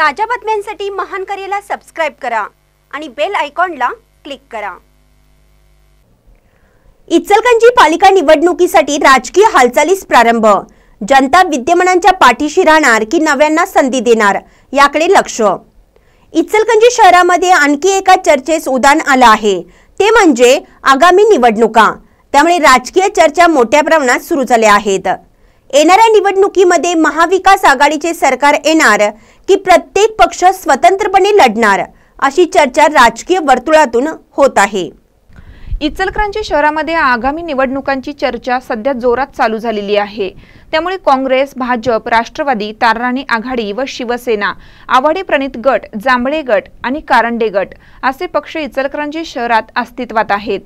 ताज्या बातम्यांसाठी महान करेला सबस्क्राईब करा आणि बेल आयकॉनला क्लिक करा इचलकंजी पालिका निवडणुकीसाठी राजकीय हालचालीस प्रारंभ जनता विद्यमानांच्या पाठीशी राहणार की नव्यांना संधी देणार याकडे लक्ष इचलकंजी शहरामध्ये आणखी एका चर्चेस उदान आलं आहे ते म्हणजे आगामी निवडणुका त्यामुळे राजकीय चर्चा मोठ्या प्रमाणात सुरू झाल्या आहेत येणाऱ्या निवडणुकीमध्ये महाविकास आघाडीचे सरकार येणार की प्रत्येक पक्ष स्वतंत्रपणे लढणार अशी चर्चा राजकीय वर्तुळातून होत आहे इचलकरंजी शहरामध्ये आगामी निवडणुकांची चर्चा सध्या जोरात चालू झालेली आहे त्यामुळे काँग्रेस भाजप राष्ट्रवादी तारराणी आघाडी व शिवसेना आवाडे प्रणित गट जांभळे गट आणि कारंडे गट असे पक्ष इचलकरंजी शहरात अस्तित्वात आहेत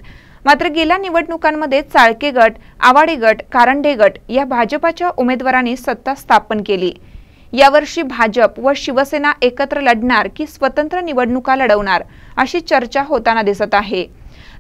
मात्र गेल्या निवडणुकांमध्ये चाळके गट आवाडे गट कारंडे गट या भाजपाच्या उमेदवारांनी सत्ता स्थापन केली यावर्षी भाजप व शिवसेना एकत्र लढणार की स्वतंत्र निवडणुका लढवणार अशी चर्चा होताना दिसत आहे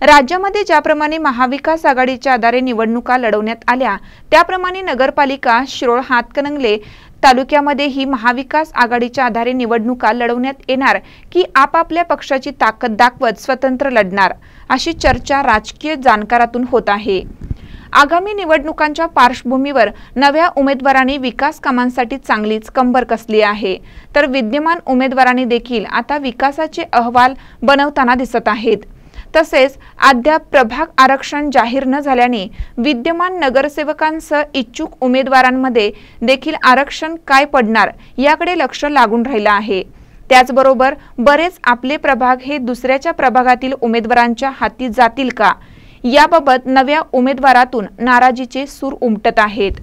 राज्यामध्ये ज्याप्रमाणे महाविकास आघाडीच्या आधारे निवडणुका लढवण्यात आल्या त्याप्रमाणे नगरपालिका शिरोळ हातकणंगले तालुक्यामध्येही महाविकास आघाडीच्या आधारे निवडणुका लढवण्यात येणार की आपापल्या पक्षाची ताकद दाखवत स्वतंत्र लढणार अशी चर्चा राजकीय जाणकारातून होत आहे आगामी निवडणुकांच्या पार्श्वभूमीवर नव्या उमेदवारांनी विकास कामांसाठी चांगलीच कंबर कसली आहे तर विद्यमान उमेदवारांनी देखील आता विकासाचे अहवाल बनवताना दिसत आहेत तसेच अद्याप प्रभाग आरक्षण जाहीर न झाल्याने विद्यमान नगरसेवकांसह इच्छुक उमेदवारांमध्ये देखील आरक्षण काय पडणार याकडे लक्ष लागून राहिलं आहे त्याचबरोबर बरेच आपले प्रभाग हे दुसऱ्याच्या प्रभागातील उमेदवारांच्या हाती जातील का याबाबत नव्या उमेदवारातून नाराजीचे सूर उमटत आहेत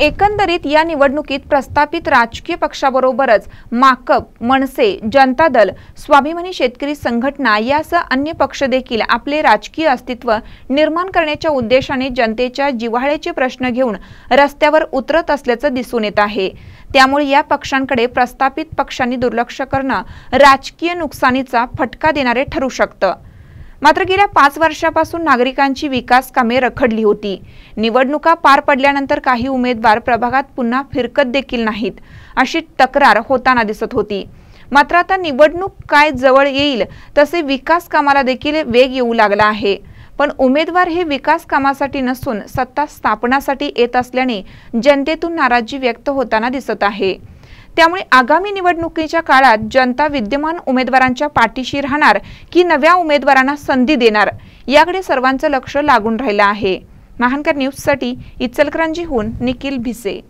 एकंदरीत या निवडणुकीत प्रस्थापित राजकीय पक्षाबरोबरच माकप मनसे जनता दल स्वाभिमानी शेतकरी संघटना यासह अन्य पक्ष देखील आपले राजकीय अस्तित्व निर्माण करण्याच्या उद्देशाने जनतेच्या जिव्हाळ्याचे प्रश्न घेऊन रस्त्यावर उतरत असल्याचं दिसून येत आहे त्यामुळे या पक्षांकडे प्रस्थापित पक्षांनी दुर्लक्ष करणं राजकीय नुकसानीचा फटका देणारे ठरू शकतं मात्र गेल्या पाच वर्षापासून नागरिकांची विकास कामे रखडली होती निवडणुका पार पडल्यानंतर काही उमेदवार प्रभागात पुन्हा फिरकत देखील नाहीत अशी तक्रार होताना दिसत होती मात्र आता निवडणूक काय जवळ येईल तसे विकास कामाला देखील वेग येऊ लागला आहे पण उमेदवार हे विकास कामासाठी नसून सत्ता स्थापनासाठी येत असल्याने जनतेतून नाराजी व्यक्त होताना दिसत आहे त्यामुळे आगामी निवडणुकीच्या काळात जनता विद्यमान उमेदवारांच्या पाठीशी राहणार की नव्या उमेदवारांना संधी देणार याकडे सर्वांचं लक्ष लागून राहिलं आहे महानकर न्यूजसाठी इचलकरांजीहून निखिल भिसे